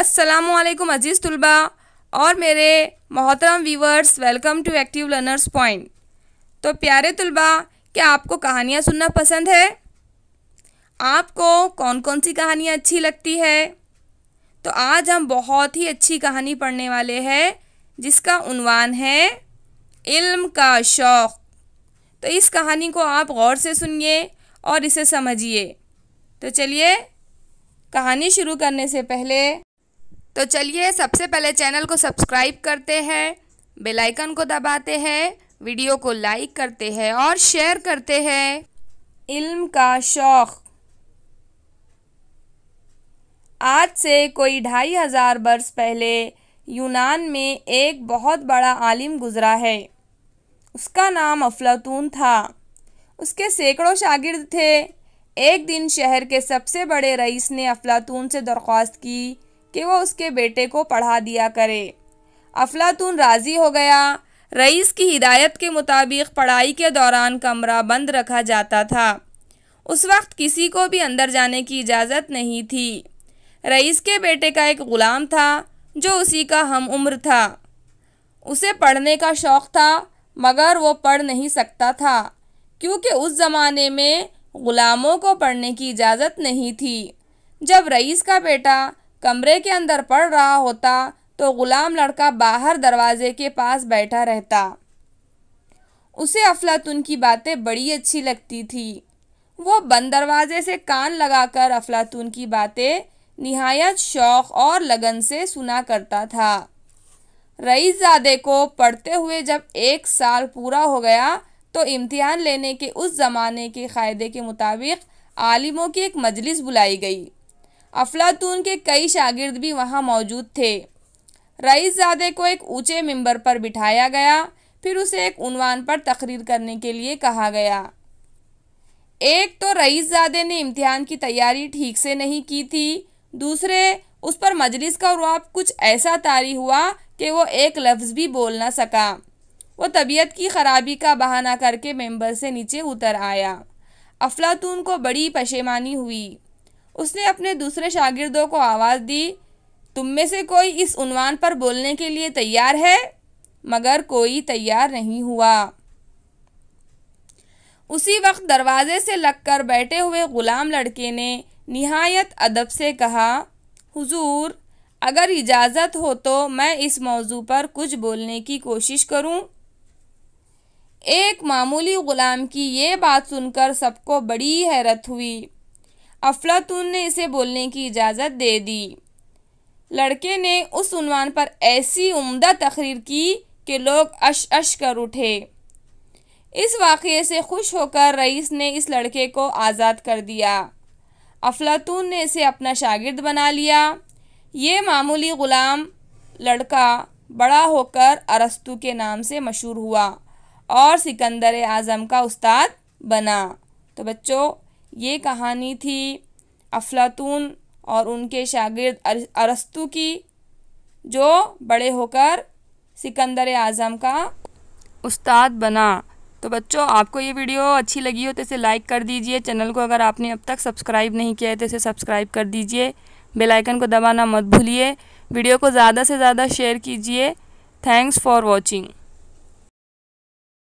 असलकुम अजीज़ तलबा और मेरे मोहतरम viewers welcome to active learners point तो प्यारे तलबा क्या आपको कहानियाँ सुनना पसंद है आपको कौन कौन सी कहानियाँ अच्छी लगती है तो आज हम बहुत ही अच्छी कहानी पढ़ने वाले हैं जिसका उनवान है इल्म का शौक़ तो इस कहानी को आप गौर से सुनिए और इसे समझिए तो चलिए कहानी शुरू करने से पहले तो चलिए सबसे पहले चैनल को सब्सक्राइब करते हैं बेल आइकन को दबाते हैं वीडियो को लाइक करते हैं और शेयर करते हैं इल्म का शौक़ आज से कोई ढाई हज़ार बरस पहले यूनान में एक बहुत बड़ा आलिम गुज़रा है उसका नाम अफलातून था उसके सैकड़ों शागिर्द थे एक दिन शहर के सबसे बड़े रईस ने अफलातून से दरख्वास्त की कि वह उसके बेटे को पढ़ा दिया करे अफलातून राज़ी हो गया रईस की हिदायत के मुताबिक पढ़ाई के दौरान कमरा बंद रखा जाता था उस वक्त किसी को भी अंदर जाने की इजाज़त नहीं थी रईस के बेटे का एक ग़ुलाम था जो उसी का हम उम्र था उसे पढ़ने का शौक़ था मगर वो पढ़ नहीं सकता था क्योंकि उस ज़माने में ग़ुलामों को पढ़ने की इजाज़त नहीं थी जब रईस का बेटा कमरे के अंदर पढ़ रहा होता तो गुलाम लड़का बाहर दरवाजे के पास बैठा रहता उसे अफलातून की बातें बड़ी अच्छी लगती थी वो बंद दरवाजे से कान लगाकर अफलातून की बातें निहायत शौक़ और लगन से सुना करता था रईस जादे को पढ़ते हुए जब एक साल पूरा हो गया तो इम्तिहान लेने के उस ज़माने के क़ायदे के मुताबिक आलिमों की एक मजलिस बुलाई गई अफलातून के कई शागिर्द भी वहाँ मौजूद थे रईस जादे को एक ऊंचे मिंबर पर बिठाया गया फिर उसे एक उनवान पर तकरीर करने के लिए कहा गया एक तो रईस जादे ने इम्तिहान की तैयारी ठीक से नहीं की थी दूसरे उस पर मजलिस का रुआब कुछ ऐसा तारी हुआ कि वो एक लफ्ज़ भी बोल ना सका वो तबीयत की ख़राबी का बहाना करके मेंबर से नीचे उतर आया अफलातून को बड़ी पशेमानी हुई उसने अपने दूसरे शागिर्दों को आवाज़ दी तुम में से कोई इस उनवान पर बोलने के लिए तैयार है मगर कोई तैयार नहीं हुआ उसी वक्त दरवाजे से लगकर बैठे हुए ग़ुलाम लड़के ने नहायत अदब से कहा हुजूर अगर इजाज़त हो तो मैं इस मौजू पर कुछ बोलने की कोशिश करूं। एक मामूली ग़ुलाम की ये बात सुनकर सबको बड़ी हैरत हुई अफलातून ने इसे बोलने की इजाज़त दे दी लड़के ने उस उनवान पर ऐसी उम्दा तकरीर की कि लोग अश अश कर उठे इस वाक़े से खुश होकर रईस ने इस लड़के को आज़ाद कर दिया अफलातून ने इसे अपना शागिर्द बना लिया ये मामूली ग़ुलाम लड़का बड़ा होकर अरस्तु के नाम से मशहूर हुआ और सिकंदर आज़म का उस्ताद बना तो बच्चों ये कहानी थी अफलातून और उनके शागिर्द अरस्तु की जो बड़े होकर सिकंदर आज़म का उस्ताद बना तो बच्चों आपको ये वीडियो अच्छी लगी हो तो इसे लाइक कर दीजिए चैनल को अगर आपने अब तक सब्सक्राइब नहीं किया है तो इसे सब्सक्राइब कर दीजिए बेल आइकन को दबाना मत भूलिए वीडियो को ज़्यादा से ज़्यादा शेयर कीजिए थैंक्स फॉर वॉचिंग